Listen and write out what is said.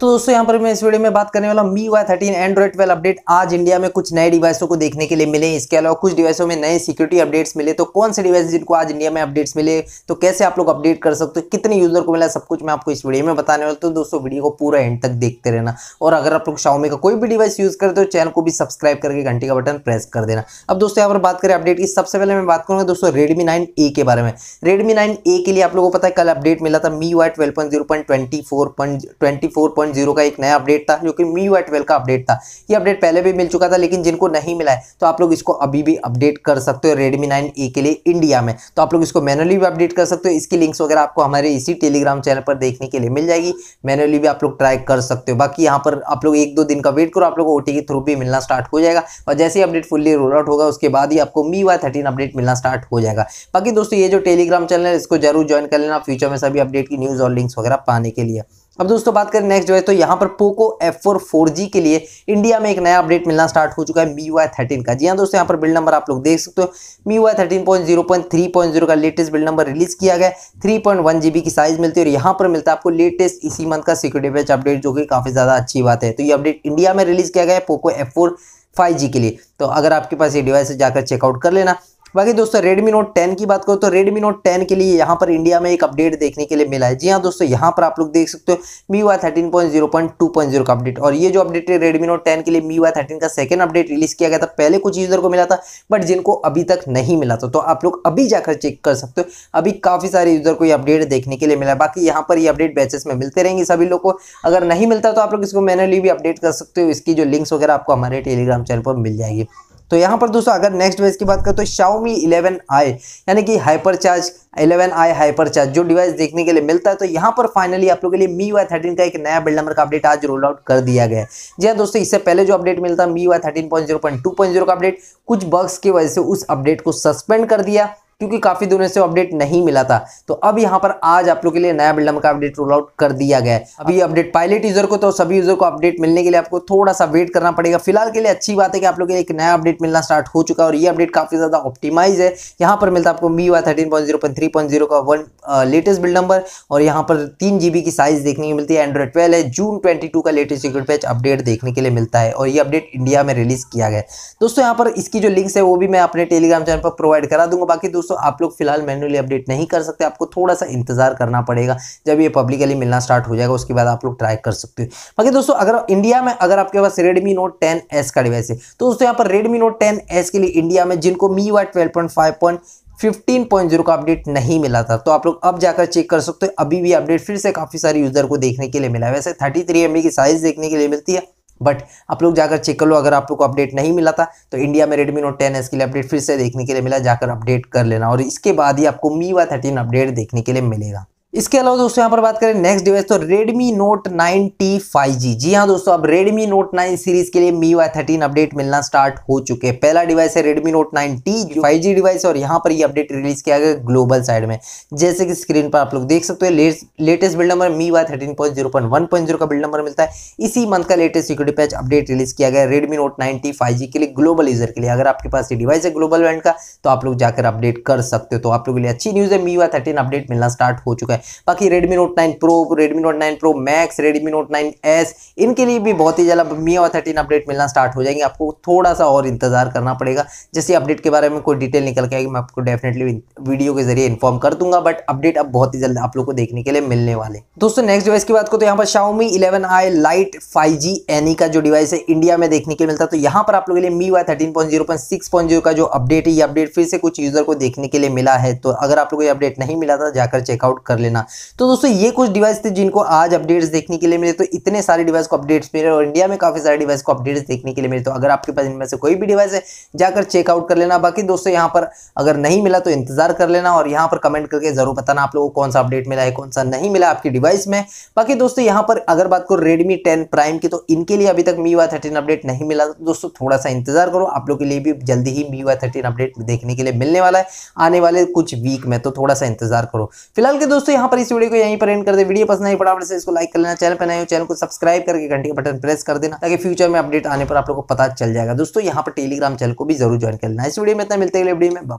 तो दोस्तों यहाँ पर मैं इस वीडियो में बात करने वाला MIUI thirteen android twelve update आज इंडिया में कुछ नए डिवाइसों को देखने के लिए मिले इसके अलावा कुछ डिवाइसों में नए सिक्योरिटी अपडेट्स मिले तो कौन से डिवाइस जिनको आज इंडिया में अपडेट्स मिले तो कैसे आप लोग अपडेट कर सकते हो कितने यूजर को मिला सब कुछ मैं आपको इस वीडियो में बताने वाला तो दोस्तों वीडियो को पूरा एंड तक देखते रहना और अगर आप लोग शाओमी का कोई भी डिवाइस यूज करते हो चैनल को भी सब्सक्राइब करके घंटे का बटन प्रेस कर देना अब दोस्तों यहाँ पर बात करें अपडेट की सबसे पहले मैं बात करूँगा दोस्तों रेडमी नाइन ए के बारे में रेडमी नाइन ए के लिए आप लोगों को पता है कल अपडेट मिला था MIUI twelve point zero point twenty four point twenty four point 2.0 का एक नया अपडेट था जो कि मी यू ट्वेल्व का अपडेट था ये अपडेट पहले भी मिल चुका था लेकिन जिनको नहीं मिला है तो आप लोग इसको अभी भी अपडेट कर सकते हो रेडमी नाइन ए के लिए इंडिया में तो आप लोग इसको मैनुअली भी अपडेट कर सकते हो इसकी लिंक्स वगैरह आपको हमारे इसी टेलीग्राम चैनल पर देखने के लिए मिल जाएगी मैनुअली भी आप लोग ट्राई कर सकते हो बाकी यहाँ पर आप लोग एक दो दिन का वेट करो आप लोग ओ के थ्रू भी मिलना स्टार्ट हो जाएगा और जैसे ही अपडेट फुल्ली रोल आउट होगा उसके बाद ही आपको मी वाई थर्टीन अपडेट मिलना स्टार्ट हो जाएगा बाकी दोस्तों ये जो टेलीग्राम चैनल है इसको जरूर ज्वाइन कर लेना फ्यूचर में सभी अपडेट की न्यूज़ और लिंक्स वगैरह पाने के लिए अब दोस्तों बात करें नेक्स्ट जो है तो यहाँ पर पोको फोर जी के लिए इंडिया में एक नया अपडेट मिलना स्टार्ट हो चुका है मी वाई थर्टीन का जी हाँ दोस्तों यहाँ पर बिल्ड नंबर आप लोग देख सकते हो MIUI thirteen point zero point three point zero का लेटेस्ट बिल्ड नंबर रिलीज किया गया three point one G B की साइज मिलती है और यहाँ पर मिलता है आपको लेटेस्ट इसी मंथ का सिक्योरिटी बेच अपडेट जो कि काफ़ी ज़्यादा अच्छी बात है तो ये अपडेट इंडिया में रिलीज किया गया है Poco F four five G के लिए तो अगर आपके पास ये डिवाइस जाकर चेकआउट कर लेना बाकी दोस्तों Redmi Note 10 की बात करो तो Redmi Note 10 के लिए यहाँ पर इंडिया में एक अपडेट देखने के लिए मिला है जी हाँ दोस्तों यहाँ पर आप लोग देख सकते हो MIUI thirteen point zero point two point zero का अपडेट और ये जो अपडेट है Redmi Note 10 के लिए मी वाई थर्टीन का सेकंड अपडेट रिलीज किया गया था पहले कुछ यूजर को मिला था बट जिनको अभी तक नहीं मिला था तो आप लोग अभी जाकर चेक कर सकते हो अभी काफ़ी सारे यूजर को ये अपडेट देखने के लिए मिला है बाकी यहाँ पर ये अपडेट बैचेस में मिलते रहेंगे सभी लोग को अगर नहीं मिलता तो आप लोग इसको मैनुअली भी अपडेट कर सकते हो इसकी जो लिंक्स वगैरह आपको हमारे टेलीग्राम चैनल पर मिल जाएगी तो यहाँ पर दोस्तों अगर नेक्स्ट डिवाइस की बात करें तो शाओमी इलेवन आई यानी कि hyper charge eleven i hyper charge जो डिवाइस देखने के लिए मिलता है तो यहाँ पर फाइनली आप लोगों के लिए मी वाई थर्टीन का एक नया बिल्ड नंबर का अपडेट आज रोल आउट कर दिया गया है जी हाँ दोस्तों इससे पहले जो अपडेट मिलता है MIUI thirteen point zero point two point zero का अपडेट कुछ बग्स की वजह से उस अपडेट को सस्पेंड कर दिया क्योंकि काफ़ी दिनों से अपडेट नहीं मिला था तो अब यहाँ पर आज आप लोग के लिए नया बिल्डम का अपडेट रोल आउट कर दिया गया है अभी अपडेट पायलट यूजर को तो सभी यूजर को अपडेट मिलने के लिए आपको थोड़ा सा वेट करना पड़ेगा फिलहाल के लिए अच्छी बात है कि आप लोग के लिए एक नया अपडेट मिलना स्टार्ट हो चुका है और ये अपडेट काफ़ी ज़्यादा ऑप्टिमाइज है यहाँ पर मिलता आपको MIUI thirteen point three point का वन लेटेस्ट बिल्ड नंबर और यहाँ पर तीन जीबी की साइज देखने को मिलती है एंड्रॉइड ट्वेल्व है जून ट्वेंटी टू का लेटेस्ट सिक्योर पैच अपडेट देखने के लिए मिलता है और ये अपडेट इंडिया में रिलीज किया गया दोस्तों यहाँ पर इसकी जो लिंक्स है वो भी मैं अपने टेलीग्राम चैनल पर प्रोवाइड करा दूंगा बाकी दोस्तों दोस्तों आप लोग फिलहाल मैनुअली अपडेट नहीं कर सकते आपको थोड़ा सा इंतजार करना पड़ेगा जब ये पब्लिकली मिलना स्टार्ट हो जाएगा उसके बाद आप लोग ट्राई कर सकते हो बाकी दोस्तों अगर इंडिया में अगर आपके पास रेडमी नोट टेन का डिवाइस है तो दोस्तों यहाँ पर रेडमी नोट टेन के लिए इंडिया में जिनको MIUI twelve point point five 15.0 का अपडेट नहीं मिला था तो आप लोग अब जाकर चेक कर सकते हो अभी भी अपडेट फिर से काफ़ी सारे यूज़र को देखने के लिए मिला है वैसे 33 थ्री की साइज़ देखने के लिए मिलती है बट आप लोग जाकर चेक कर लो अगर आप लोग को अपडेट नहीं मिला था तो इंडिया में रेडमी नोट टेन एस के लिए अपडेट फिर से देखने के लिए मिला जाकर अपडेट कर लेना और इसके बाद ही आपको मीवा थर्टीन अपडेट देखने के लिए मिलेगा इसके अलावा दोस्तों यहाँ पर बात करें नेक्स्ट डिवाइस तो Redmi Note 9T 5G जी हाँ दोस्तों अब Redmi Note 9 सीरीज के लिए MIUI 13 अपडेट मिलना स्टार्ट हो चुके हैं पहला डिवाइस है Redmi Note 9T 5G device और यहाँ पर ये यह अपडेट रिलीज किया गया ग्लोबल साइड में जैसे कि स्क्रीन पर आप लोग देख सकते हो latest build number MIUI point zero का बिल्ड नंबर मिलता है इसी मंथ का latest security patch update release किया गया रेडमी नोट नाइन टी के लिए ग्लोबल यूजर के लिए अगर आपके पास ये डिवाइस है ग्लोबल ब्रांड का तो आप लोग जाकर अपडेट कर सकते हो तो आप लोग के लिए अच्छी न्यूज़ है वाई थर्टीन अपडेट मिलना स्टार्ट हो चुका है बाकी Redmi note nine pro Redmi note nine pro max Redmi note nine S इनके लिए भी बहुत ही ज्यादा मी ओ थर्टीन अपडेट मिलना स्टार्ट हो जाएंगे आपको थोड़ा सा और इंतजार करना पड़ेगा जैसे अपडेट के बारे में कोई डिटेल निकल के आएगी मैं आपको डेफिनेटली वीडियो के जरिए इन्फॉर्म कर दूंगा बट अपडेट अब बहुत ही जल्द आप लोग को देखने के लिए मिलने वाले दोस्तों नेक्स्ट डिवाइस की बात को तो यहाँ पर Xiaomi eleven i lite five G NE का जो डिवाइस है इंडिया में देखने के मिलता है तो यहाँ पर आप लोगों के लिए MIUI thirteen point zero point six point zero का जो अपडेट है ये अपडेट फिर से कुछ यूजर को देखने के लिए मिला है तो अगर आप लोग को ये अपडेट नहीं मिला था जाकर चेकआउट कर लेना लेना तो दोस्तों ये कुछ डिवाइस थे जिनको आज अपडेट्स देखने के लिए मिले तो इतने सारे डिवाइस को अपडेट्स मिले और इंडिया में काफ़ी सारे डिवाइस को अपडेट्स देखने के लिए मिले तो अगर आपके पास इनमें से कोई भी डिवाइस है जाकर चेकआउट कर लेना बाकी दोस्तों यहाँ पर अगर नहीं मिला तो इंतजार कर लेना और यहाँ पर कमेंट करके ज़रूर बताना आप लोगों को कौन सा अपडेट मिला है कौन सा नहीं मिला आपकी डिवाइस में बाकी दोस्तों यहाँ पर अगर बात करो रेडमी टेन प्राइम की तो इनके लिए अभी तक मी वाई थर्टीन अपडेट नहीं मिला तो दोस्तों थोड़ा सा इंतजार करो आप लोग के लिए भी जल्दी ही मी वाई थर्टीन अपडेट देखने के लिए मिलने वाला है आने वाले कुछ वीक में तो थोड़ा सा इंतजार करो फिलहाल के दोस्तों यहाँ पर इस वीडियो को यहीं पर एंड कर दे वीडियो पसंद नहीं पड़ा से इसको लाइक कर लेना चैनल पर नहीं हो चैनल को सब्सक्राइब करके घंटे का बटन प्रेस कर देना ताकि फ्यूचर में अपडेट आने पर आप लोग को पता चल जाएगा दोस्तों यहाँ पर टेलीग्राम चैनल को भी जरूर ज्वाइन कर लेना इस वीडियो में इतना मिलते अगले वीडियो में